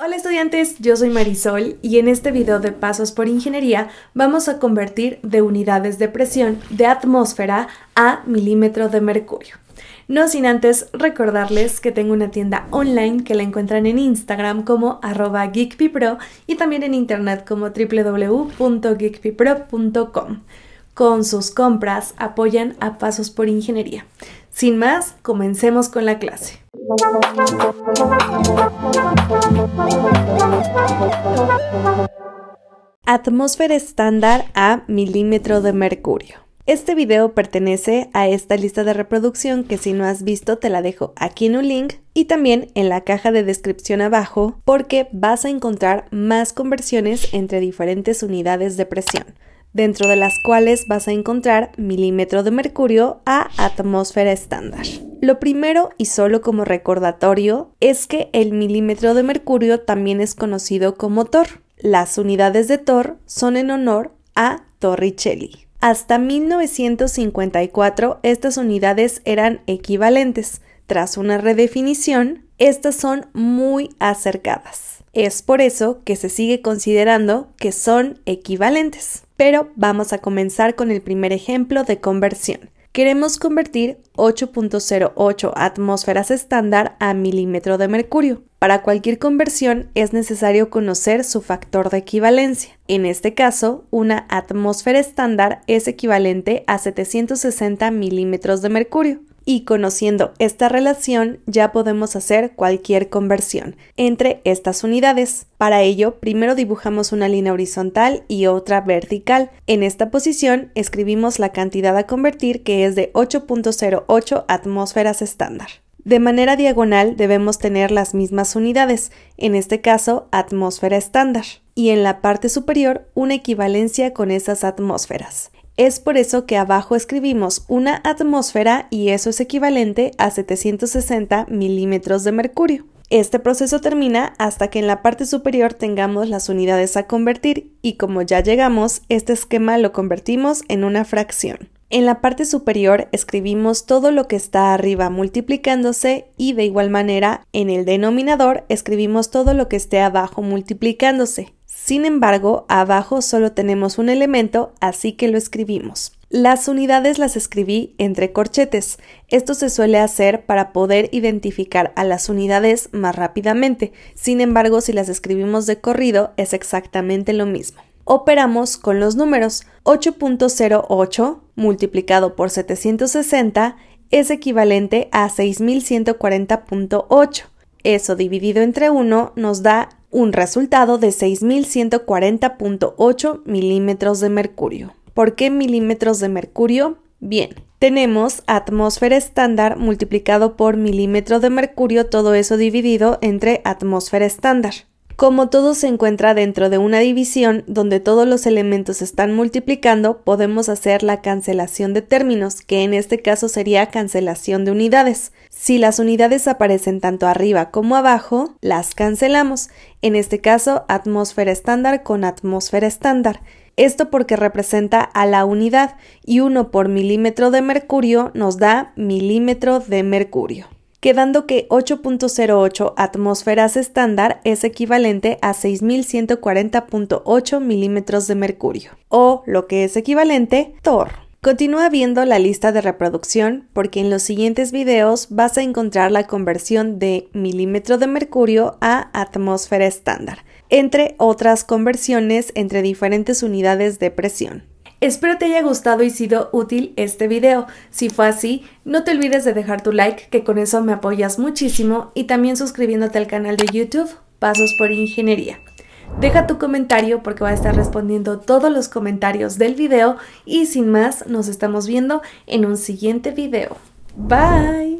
Hola estudiantes, yo soy Marisol y en este video de Pasos por Ingeniería vamos a convertir de unidades de presión de atmósfera a milímetro de mercurio. No sin antes recordarles que tengo una tienda online que la encuentran en Instagram como arroba geekpipro y también en internet como www.geekpipro.com. Con sus compras apoyan a Pasos por Ingeniería. Sin más, comencemos con la clase. Atmósfera estándar a milímetro de mercurio. Este video pertenece a esta lista de reproducción que si no has visto te la dejo aquí en un link y también en la caja de descripción abajo porque vas a encontrar más conversiones entre diferentes unidades de presión dentro de las cuales vas a encontrar milímetro de mercurio a atmósfera estándar. Lo primero y solo como recordatorio es que el milímetro de mercurio también es conocido como TOR. Las unidades de Thor son en honor a Torricelli. Hasta 1954 estas unidades eran equivalentes. Tras una redefinición, estas son muy acercadas. Es por eso que se sigue considerando que son equivalentes. Pero vamos a comenzar con el primer ejemplo de conversión. Queremos convertir 8.08 atmósferas estándar a milímetro de mercurio. Para cualquier conversión es necesario conocer su factor de equivalencia. En este caso, una atmósfera estándar es equivalente a 760 milímetros de mercurio y conociendo esta relación ya podemos hacer cualquier conversión entre estas unidades. Para ello, primero dibujamos una línea horizontal y otra vertical. En esta posición escribimos la cantidad a convertir que es de 8.08 atmósferas estándar. De manera diagonal debemos tener las mismas unidades, en este caso atmósfera estándar, y en la parte superior una equivalencia con esas atmósferas. Es por eso que abajo escribimos una atmósfera y eso es equivalente a 760 milímetros de mercurio. Este proceso termina hasta que en la parte superior tengamos las unidades a convertir y como ya llegamos, este esquema lo convertimos en una fracción. En la parte superior escribimos todo lo que está arriba multiplicándose y de igual manera en el denominador escribimos todo lo que esté abajo multiplicándose. Sin embargo, abajo solo tenemos un elemento, así que lo escribimos. Las unidades las escribí entre corchetes. Esto se suele hacer para poder identificar a las unidades más rápidamente. Sin embargo, si las escribimos de corrido, es exactamente lo mismo. Operamos con los números 8.08 multiplicado por 760 es equivalente a 6140.8. Eso dividido entre 1 nos da un resultado de 6140.8 milímetros de mercurio. ¿Por qué milímetros de mercurio? Bien, tenemos atmósfera estándar multiplicado por milímetro de mercurio, todo eso dividido entre atmósfera estándar. Como todo se encuentra dentro de una división donde todos los elementos están multiplicando, podemos hacer la cancelación de términos, que en este caso sería cancelación de unidades. Si las unidades aparecen tanto arriba como abajo, las cancelamos. En este caso, atmósfera estándar con atmósfera estándar. Esto porque representa a la unidad y 1 por milímetro de mercurio nos da milímetro de mercurio quedando que 8.08 atmósferas estándar es equivalente a 6.140.8 milímetros de mercurio, o lo que es equivalente, Thor. Continúa viendo la lista de reproducción porque en los siguientes videos vas a encontrar la conversión de milímetro de mercurio a atmósfera estándar, entre otras conversiones entre diferentes unidades de presión. Espero te haya gustado y sido útil este video. Si fue así, no te olvides de dejar tu like, que con eso me apoyas muchísimo, y también suscribiéndote al canal de YouTube Pasos por Ingeniería. Deja tu comentario porque voy a estar respondiendo todos los comentarios del video y sin más, nos estamos viendo en un siguiente video. Bye.